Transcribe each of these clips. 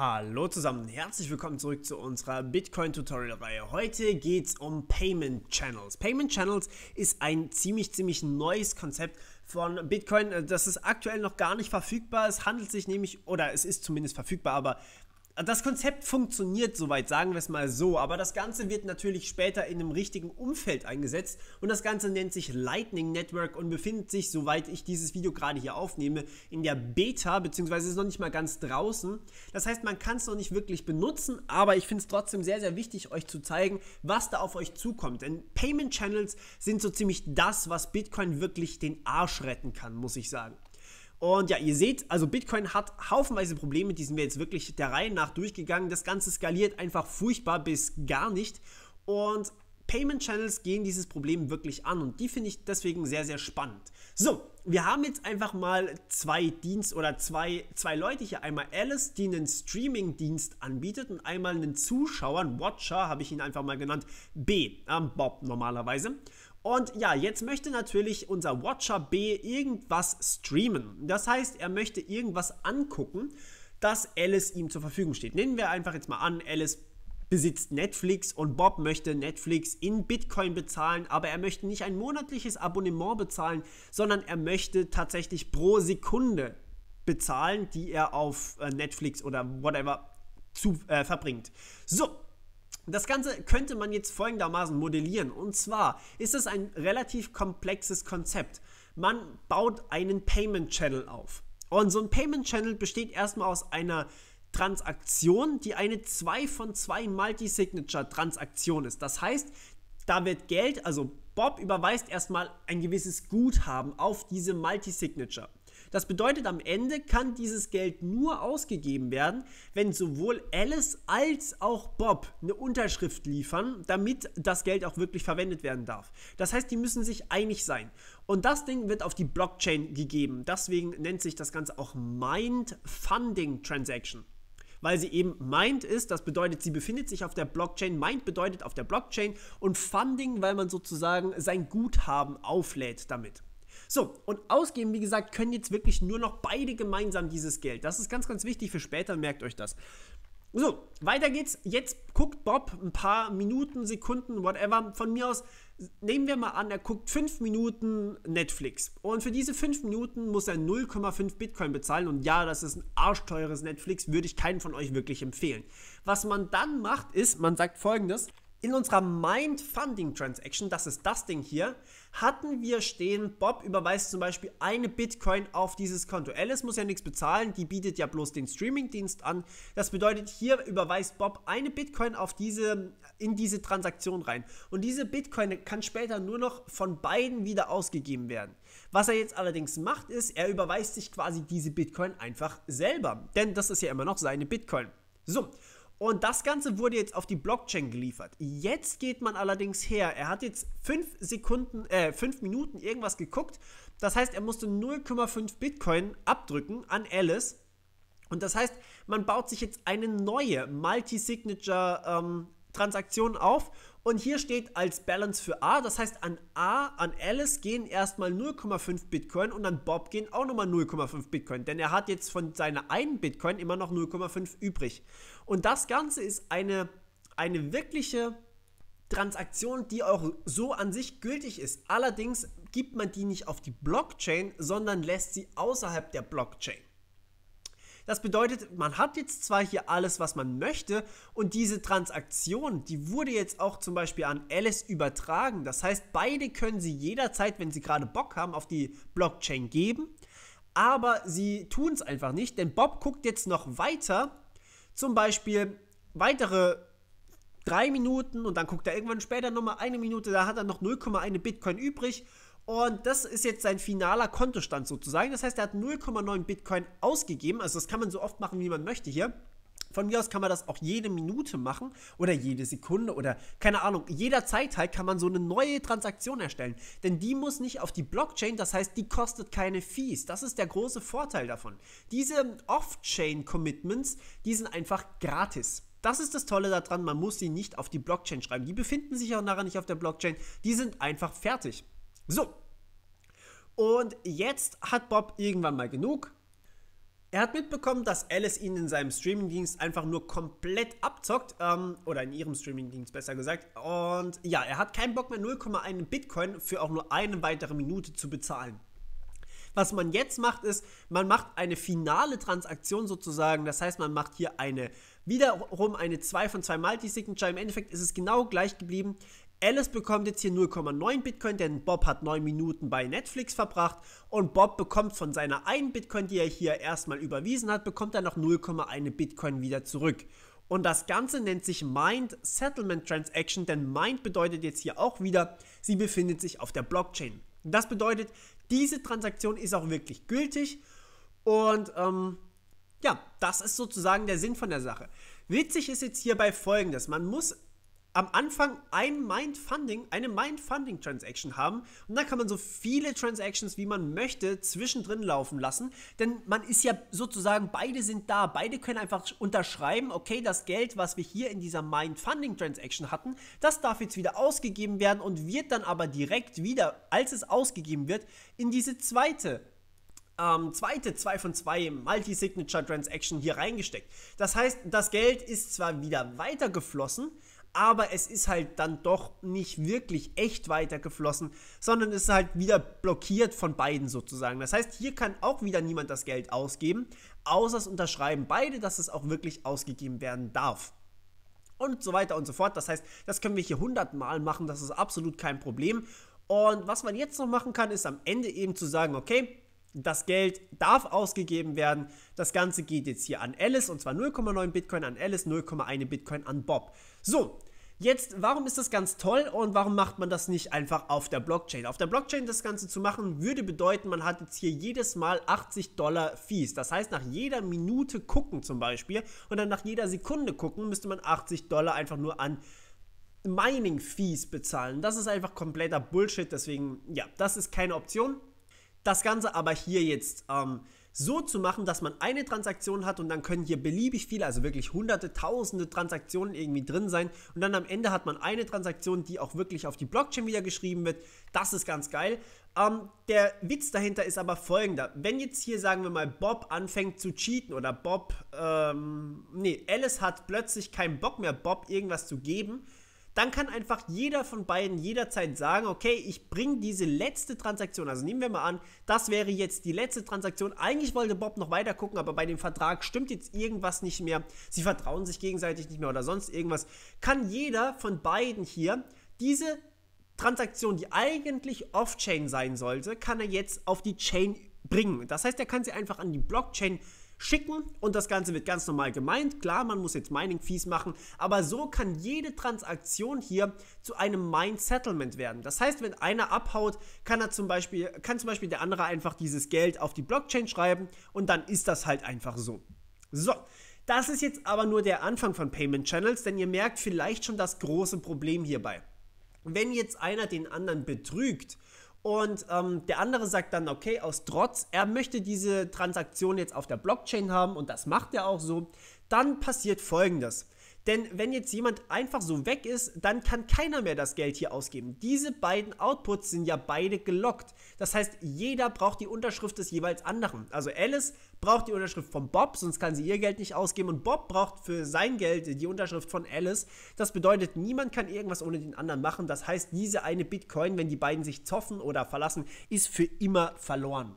Hallo zusammen, herzlich willkommen zurück zu unserer Bitcoin Tutorial Reihe. Heute geht es um Payment Channels. Payment Channels ist ein ziemlich, ziemlich neues Konzept von Bitcoin. Das ist aktuell noch gar nicht verfügbar. Es handelt sich nämlich, oder es ist zumindest verfügbar, aber das Konzept funktioniert soweit, sagen wir es mal so, aber das Ganze wird natürlich später in einem richtigen Umfeld eingesetzt und das Ganze nennt sich Lightning Network und befindet sich, soweit ich dieses Video gerade hier aufnehme, in der Beta, beziehungsweise ist noch nicht mal ganz draußen. Das heißt, man kann es noch nicht wirklich benutzen, aber ich finde es trotzdem sehr, sehr wichtig, euch zu zeigen, was da auf euch zukommt. Denn Payment Channels sind so ziemlich das, was Bitcoin wirklich den Arsch retten kann, muss ich sagen. Und ja, ihr seht, also Bitcoin hat haufenweise Probleme, die sind wir jetzt wirklich der Reihe nach durchgegangen. Das Ganze skaliert einfach furchtbar bis gar nicht. Und Payment Channels gehen dieses Problem wirklich an und die finde ich deswegen sehr, sehr spannend. So, wir haben jetzt einfach mal zwei Dienst oder zwei, zwei Leute hier. Einmal Alice, die einen Streaming-Dienst anbietet und einmal einen Zuschauer, einen Watcher, habe ich ihn einfach mal genannt, B, ähm, Bob normalerweise. Und ja, jetzt möchte natürlich unser Watcher B irgendwas streamen. Das heißt, er möchte irgendwas angucken, das Alice ihm zur Verfügung steht. Nehmen wir einfach jetzt mal an, Alice besitzt Netflix und Bob möchte Netflix in Bitcoin bezahlen, aber er möchte nicht ein monatliches Abonnement bezahlen, sondern er möchte tatsächlich pro Sekunde bezahlen, die er auf äh, Netflix oder whatever zu, äh, verbringt. So, das Ganze könnte man jetzt folgendermaßen modellieren. Und zwar ist es ein relativ komplexes Konzept. Man baut einen Payment Channel auf. Und so ein Payment Channel besteht erstmal aus einer Transaktion, die eine 2 von 2 Multisignature transaktion ist. Das heißt, da wird Geld, also Bob überweist erstmal ein gewisses Guthaben auf diese Multisignature. Das bedeutet, am Ende kann dieses Geld nur ausgegeben werden, wenn sowohl Alice als auch Bob eine Unterschrift liefern, damit das Geld auch wirklich verwendet werden darf. Das heißt, die müssen sich einig sein. Und das Ding wird auf die Blockchain gegeben. Deswegen nennt sich das Ganze auch Mind Funding Transaction weil sie eben Mind ist. Das bedeutet, sie befindet sich auf der Blockchain. Mind bedeutet auf der Blockchain und Funding, weil man sozusagen sein Guthaben auflädt damit. So, und ausgeben, wie gesagt, können jetzt wirklich nur noch beide gemeinsam dieses Geld. Das ist ganz, ganz wichtig für später, merkt euch das. So, weiter geht's. Jetzt guckt Bob ein paar Minuten, Sekunden, whatever. Von mir aus nehmen wir mal an, er guckt 5 Minuten Netflix. Und für diese 5 Minuten muss er 0,5 Bitcoin bezahlen. Und ja, das ist ein arschteures Netflix, würde ich keinen von euch wirklich empfehlen. Was man dann macht, ist, man sagt folgendes. In unserer Mind Funding Transaction, das ist das Ding hier, hatten wir stehen, Bob überweist zum Beispiel eine Bitcoin auf dieses Konto. Alice muss ja nichts bezahlen, die bietet ja bloß den Streamingdienst an. Das bedeutet, hier überweist Bob eine Bitcoin auf diese, in diese Transaktion rein. Und diese Bitcoin kann später nur noch von beiden wieder ausgegeben werden. Was er jetzt allerdings macht, ist, er überweist sich quasi diese Bitcoin einfach selber. Denn das ist ja immer noch seine Bitcoin. So, und das Ganze wurde jetzt auf die Blockchain geliefert. Jetzt geht man allerdings her. Er hat jetzt 5 Sekunden, äh, 5 Minuten irgendwas geguckt. Das heißt, er musste 0,5 Bitcoin abdrücken an Alice. Und das heißt, man baut sich jetzt eine neue Multi-Signature ähm, Transaktion auf und hier steht als Balance für A, das heißt an A, an Alice gehen erstmal 0,5 Bitcoin und an Bob gehen auch nochmal 0,5 Bitcoin, denn er hat jetzt von seiner einen Bitcoin immer noch 0,5 übrig. Und das Ganze ist eine, eine wirkliche Transaktion, die auch so an sich gültig ist. Allerdings gibt man die nicht auf die Blockchain, sondern lässt sie außerhalb der Blockchain. Das bedeutet, man hat jetzt zwar hier alles, was man möchte, und diese Transaktion, die wurde jetzt auch zum Beispiel an Alice übertragen. Das heißt, beide können sie jederzeit, wenn sie gerade Bock haben, auf die Blockchain geben. Aber sie tun es einfach nicht, denn Bob guckt jetzt noch weiter, zum Beispiel weitere drei Minuten und dann guckt er irgendwann später nochmal eine Minute, da hat er noch 0,1 Bitcoin übrig und das ist jetzt sein finaler Kontostand sozusagen. Das heißt, er hat 0,9 Bitcoin ausgegeben. Also das kann man so oft machen, wie man möchte hier. Von mir aus kann man das auch jede Minute machen oder jede Sekunde oder keine Ahnung, jederzeit halt kann man so eine neue Transaktion erstellen. Denn die muss nicht auf die Blockchain, das heißt, die kostet keine Fees. Das ist der große Vorteil davon. Diese Off-Chain-Commitments, die sind einfach gratis. Das ist das Tolle daran, man muss sie nicht auf die Blockchain schreiben. Die befinden sich auch nachher nicht auf der Blockchain, die sind einfach fertig. So. Und jetzt hat Bob irgendwann mal genug. Er hat mitbekommen, dass Alice ihn in seinem Streamingdienst einfach nur komplett abzockt, ähm, oder in ihrem Streamingdienst besser gesagt. Und ja, er hat keinen Bock mehr, 0,1 Bitcoin für auch nur eine weitere Minute zu bezahlen. Was man jetzt macht, ist, man macht eine finale Transaktion sozusagen. Das heißt, man macht hier eine wiederum eine 2 von 2 Multisignature. Im Endeffekt ist es genau gleich geblieben. Alice bekommt jetzt hier 0,9 Bitcoin, denn Bob hat 9 Minuten bei Netflix verbracht und Bob bekommt von seiner 1 Bitcoin, die er hier erstmal überwiesen hat, bekommt er noch 0,1 Bitcoin wieder zurück. Und das Ganze nennt sich Mind Settlement Transaction, denn Mind bedeutet jetzt hier auch wieder, sie befindet sich auf der Blockchain. Das bedeutet, diese Transaktion ist auch wirklich gültig und ähm, ja, das ist sozusagen der Sinn von der Sache. Witzig ist jetzt hierbei folgendes, man muss am Anfang ein Mindfunding, eine Mindfunding-Transaction haben und dann kann man so viele Transactions, wie man möchte, zwischendrin laufen lassen, denn man ist ja sozusagen, beide sind da, beide können einfach unterschreiben, okay, das Geld, was wir hier in dieser Mindfunding-Transaction hatten, das darf jetzt wieder ausgegeben werden und wird dann aber direkt wieder, als es ausgegeben wird, in diese zweite ähm, zweite 2 von 2 Multi-Signature Transaction hier reingesteckt. Das heißt, das Geld ist zwar wieder weitergeflossen, aber es ist halt dann doch nicht wirklich echt weitergeflossen, sondern es ist halt wieder blockiert von beiden sozusagen. Das heißt, hier kann auch wieder niemand das Geld ausgeben, außer es unterschreiben beide, dass es auch wirklich ausgegeben werden darf. Und so weiter und so fort. Das heißt, das können wir hier hundertmal machen, das ist absolut kein Problem. Und was man jetzt noch machen kann, ist am Ende eben zu sagen, okay, das Geld darf ausgegeben werden. Das Ganze geht jetzt hier an Alice und zwar 0,9 Bitcoin an Alice, 0,1 Bitcoin an Bob. So, Jetzt, warum ist das ganz toll und warum macht man das nicht einfach auf der Blockchain? Auf der Blockchain das Ganze zu machen, würde bedeuten, man hat jetzt hier jedes Mal 80 Dollar Fees. Das heißt, nach jeder Minute gucken zum Beispiel und dann nach jeder Sekunde gucken, müsste man 80 Dollar einfach nur an Mining Fees bezahlen. Das ist einfach kompletter Bullshit. Deswegen, ja, das ist keine Option. Das Ganze aber hier jetzt ähm, so zu machen, dass man eine Transaktion hat und dann können hier beliebig viele, also wirklich hunderte, tausende Transaktionen irgendwie drin sein und dann am Ende hat man eine Transaktion, die auch wirklich auf die Blockchain wieder geschrieben wird. Das ist ganz geil. Ähm, der Witz dahinter ist aber folgender. Wenn jetzt hier, sagen wir mal, Bob anfängt zu cheaten oder Bob, ähm, nee, Alice hat plötzlich keinen Bock mehr, Bob irgendwas zu geben, dann kann einfach jeder von beiden jederzeit sagen, okay, ich bringe diese letzte Transaktion, also nehmen wir mal an, das wäre jetzt die letzte Transaktion. Eigentlich wollte Bob noch weiter gucken, aber bei dem Vertrag stimmt jetzt irgendwas nicht mehr. Sie vertrauen sich gegenseitig nicht mehr oder sonst irgendwas. Kann jeder von beiden hier diese Transaktion, die eigentlich off-chain sein sollte, kann er jetzt auf die Chain bringen. Das heißt, er kann sie einfach an die Blockchain bringen schicken und das Ganze wird ganz normal gemeint. Klar, man muss jetzt Mining-Fees machen, aber so kann jede Transaktion hier zu einem Mine-Settlement werden. Das heißt, wenn einer abhaut, kann, er zum Beispiel, kann zum Beispiel der andere einfach dieses Geld auf die Blockchain schreiben und dann ist das halt einfach so. So, das ist jetzt aber nur der Anfang von Payment Channels, denn ihr merkt vielleicht schon das große Problem hierbei. Wenn jetzt einer den anderen betrügt und ähm, der andere sagt dann, okay, aus Trotz, er möchte diese Transaktion jetzt auf der Blockchain haben und das macht er auch so. Dann passiert Folgendes. Denn wenn jetzt jemand einfach so weg ist, dann kann keiner mehr das Geld hier ausgeben. Diese beiden Outputs sind ja beide gelockt. Das heißt, jeder braucht die Unterschrift des jeweils anderen. Also Alice braucht die Unterschrift von Bob, sonst kann sie ihr Geld nicht ausgeben. Und Bob braucht für sein Geld die Unterschrift von Alice. Das bedeutet, niemand kann irgendwas ohne den anderen machen. Das heißt, diese eine Bitcoin, wenn die beiden sich zoffen oder verlassen, ist für immer verloren.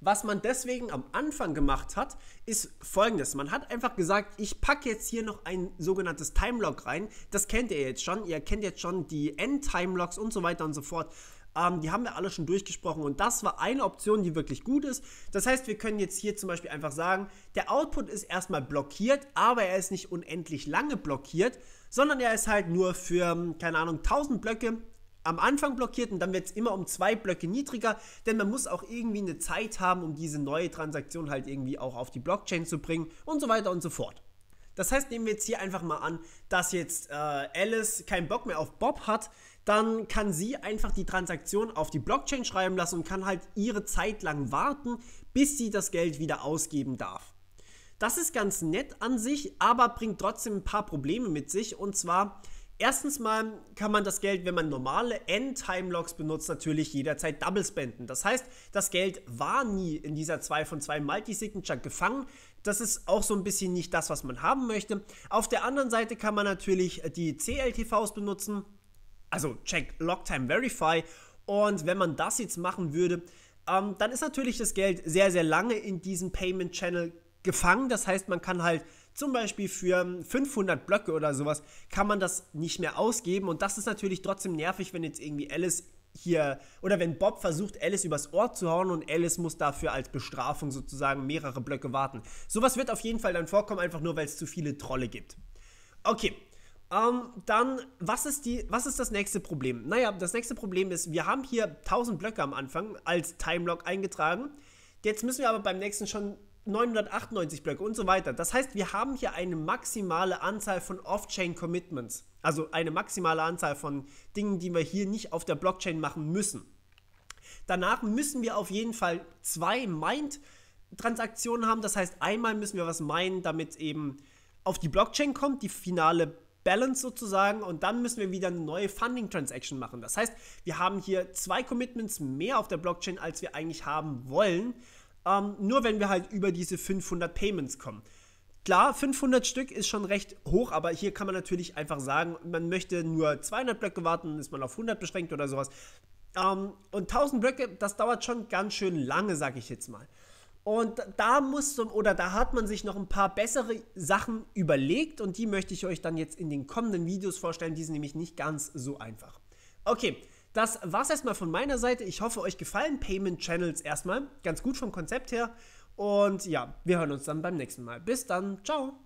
Was man deswegen am Anfang gemacht hat, ist folgendes. Man hat einfach gesagt, ich packe jetzt hier noch ein sogenanntes Timelock rein. Das kennt ihr jetzt schon. Ihr kennt jetzt schon die End-Timelocks und so weiter und so fort. Ähm, die haben wir alle schon durchgesprochen und das war eine Option, die wirklich gut ist. Das heißt, wir können jetzt hier zum Beispiel einfach sagen, der Output ist erstmal blockiert, aber er ist nicht unendlich lange blockiert, sondern er ist halt nur für, keine Ahnung, 1000 Blöcke am Anfang blockiert und dann wird es immer um zwei Blöcke niedriger, denn man muss auch irgendwie eine Zeit haben, um diese neue Transaktion halt irgendwie auch auf die Blockchain zu bringen und so weiter und so fort. Das heißt, nehmen wir jetzt hier einfach mal an, dass jetzt äh, Alice keinen Bock mehr auf Bob hat, dann kann sie einfach die Transaktion auf die Blockchain schreiben lassen und kann halt ihre Zeit lang warten, bis sie das Geld wieder ausgeben darf. Das ist ganz nett an sich, aber bringt trotzdem ein paar Probleme mit sich und zwar Erstens mal kann man das Geld, wenn man normale End-Time-Logs benutzt, natürlich jederzeit double spenden. Das heißt, das Geld war nie in dieser 2 von 2 Multi-Signature gefangen. Das ist auch so ein bisschen nicht das, was man haben möchte. Auf der anderen Seite kann man natürlich äh, die CLTVs benutzen, also Check Time Verify. Und wenn man das jetzt machen würde, ähm, dann ist natürlich das Geld sehr, sehr lange in diesem Payment Channel gefangen. Das heißt, man kann halt zum Beispiel für 500 ähm, Blöcke oder sowas, kann man das nicht mehr ausgeben. Und das ist natürlich trotzdem nervig, wenn jetzt irgendwie Alice hier, oder wenn Bob versucht, Alice übers Ohr zu hauen und Alice muss dafür als Bestrafung sozusagen mehrere Blöcke warten. Sowas wird auf jeden Fall dann vorkommen, einfach nur, weil es zu viele Trolle gibt. Okay. Ähm, dann, was ist, die, was ist das nächste Problem? Naja, das nächste Problem ist, wir haben hier 1000 Blöcke am Anfang als Timelock eingetragen. Jetzt müssen wir aber beim nächsten schon 998 Blöcke und so weiter. Das heißt, wir haben hier eine maximale Anzahl von Off-Chain-Commitments. Also eine maximale Anzahl von Dingen, die wir hier nicht auf der Blockchain machen müssen. Danach müssen wir auf jeden Fall zwei Mind-Transaktionen haben. Das heißt, einmal müssen wir was meinen, damit eben auf die Blockchain kommt, die finale Balance sozusagen und dann müssen wir wieder eine neue Funding Transaction machen. Das heißt, wir haben hier zwei Commitments mehr auf der Blockchain, als wir eigentlich haben wollen. Ähm, nur wenn wir halt über diese 500 Payments kommen. Klar, 500 Stück ist schon recht hoch, aber hier kann man natürlich einfach sagen, man möchte nur 200 Blöcke warten, ist man auf 100 beschränkt oder sowas. Ähm, und 1000 Blöcke, das dauert schon ganz schön lange, sage ich jetzt mal. Und da muss oder da hat man sich noch ein paar bessere Sachen überlegt und die möchte ich euch dann jetzt in den kommenden Videos vorstellen. Die sind nämlich nicht ganz so einfach. Okay, das war's erstmal von meiner Seite. Ich hoffe, euch gefallen Payment Channels erstmal. Ganz gut vom Konzept her. Und ja, wir hören uns dann beim nächsten Mal. Bis dann. Ciao.